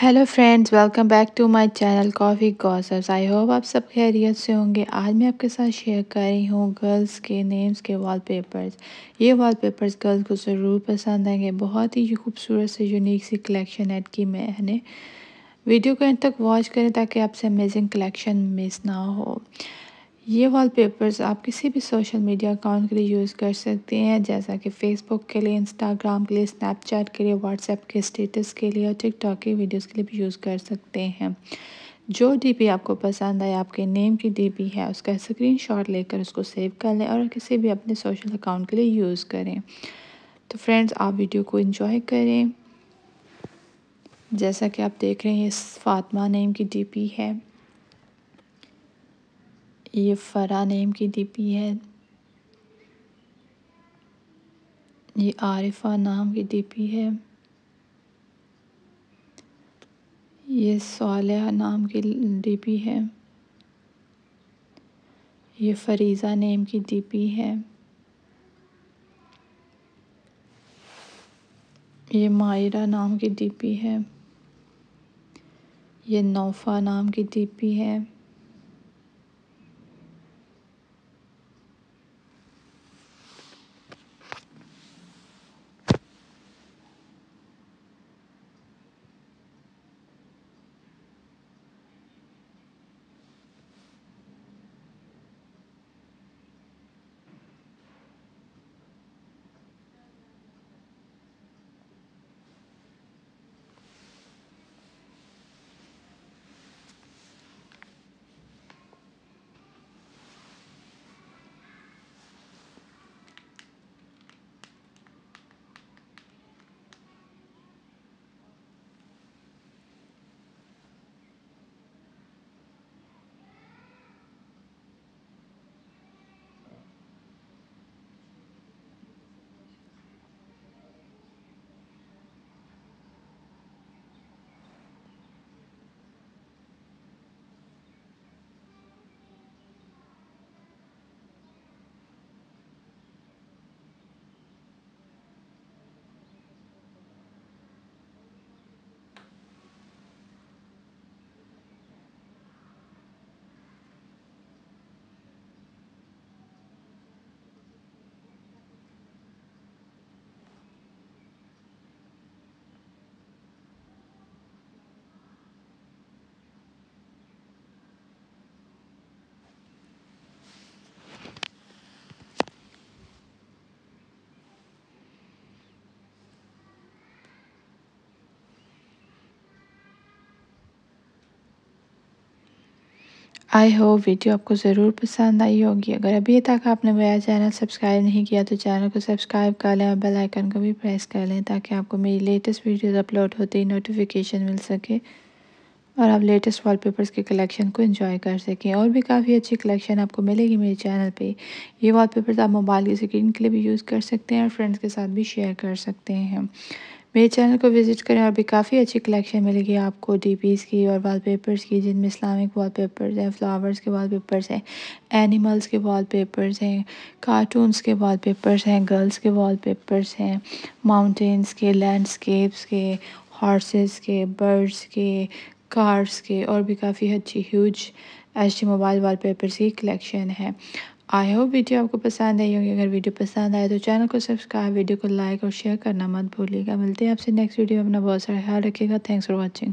hello friends welcome back to my channel coffee गॉसर्स I hope आप सब खैरियत से होंगे आज मैं आपके साथ शेयर कर रही हूँ गर्ल्स के नेम्स के वॉलपेपर्स ये वॉलपेपर्स गर्ल्स को ज़रूर पसंद आएंगे बहुत ही खूबसूरत से यूनिक सी कलेक्शन ऐड की मैंने वीडियो को एंड तक वॉच करें ताकि आपसे अमेजिंग कलेक्शन मिस ना हो ये वॉलपेपर्स आप किसी भी सोशल मीडिया अकाउंट के लिए यूज़ कर सकते हैं जैसा कि फ़ेसबुक के लिए इंस्टाग्राम के लिए स्नैपचैट के लिए व्हाट्सएप के स्टेटस के लिए और टिकटॉक के वीडियोस के लिए भी यूज़ कर सकते हैं जो डीपी आपको पसंद आए आपके नेम की डीपी है उसका स्क्रीनशॉट लेकर उसको सेव कर लें और किसी भी अपने सोशल अकाउंट के लिए यूज़ करें तो फ्रेंड्स आप वीडियो को इन्जॉय करें जैसा कि आप देख रहे हैं इस फातमा नेम की डीपी है ये फरा नेम की डीपी है ये आरिफा नाम की डीपी है ये सालह नाम की डीपी है ये फरीज़ा नेम की डीपी है ये मायरा नाम की डीपी है ये नौफा नाम की डीपी है आई होप वीडियो आपको ज़रूर पसंद आई होगी अगर अभी तक आपने मेरा चैनल सब्सक्राइब नहीं किया तो चैनल को सब्सक्राइब कर लें और बेल आइकन को भी प्रेस कर लें ताकि आपको मेरी लेटेस्ट वीडियोस अपलोड होते ही नोटिफिकेशन मिल सके और आप लेटेस्ट वॉलपेपर्स के कलेक्शन को एंजॉय कर सकें और भी काफ़ी अच्छी कलेक्शन आपको मिलेगी मेरे चैनल पर ये वॉलपेपर्स आप मोबाइल की स्क्रीन के लिए भी यूज़ कर सकते हैं और फ्रेंड्स के साथ भी शेयर कर सकते हैं मेरे चैनल को विज़िट करें और भी काफ़ी अच्छी कलेक्शन मिलेगी आपको डी की और वॉलपेपर्स की जिनमें इस्लामिक वॉलपेपर्स हैं फ्लावर्स के वॉलपेपर्स हैं एनिमल्स के वॉलपेपर्स हैं कार्टून्स के वॉलपेपर्स हैं गर्ल्स के वॉलपेपर्स हैं माउंटेंस के लैंडस्केप्स के हॉर्सेस के बर्ड्स के कार्स के और भी काफ़ी अच्छी ह्यूज एच मोबाइल वाल की कलेक्शन है आई होप वीडियो आपको पसंद आई होगी अगर वीडियो पसंद आए तो चैनल को सब्सक्राइब वीडियो को लाइक और शेयर करना मत भूलिएगा मिलते हैं आपसे नेक्स्ट वीडियो में अपना बहुत सारा ख्याल रखिएगा थैंक्स फॉर वॉचिंग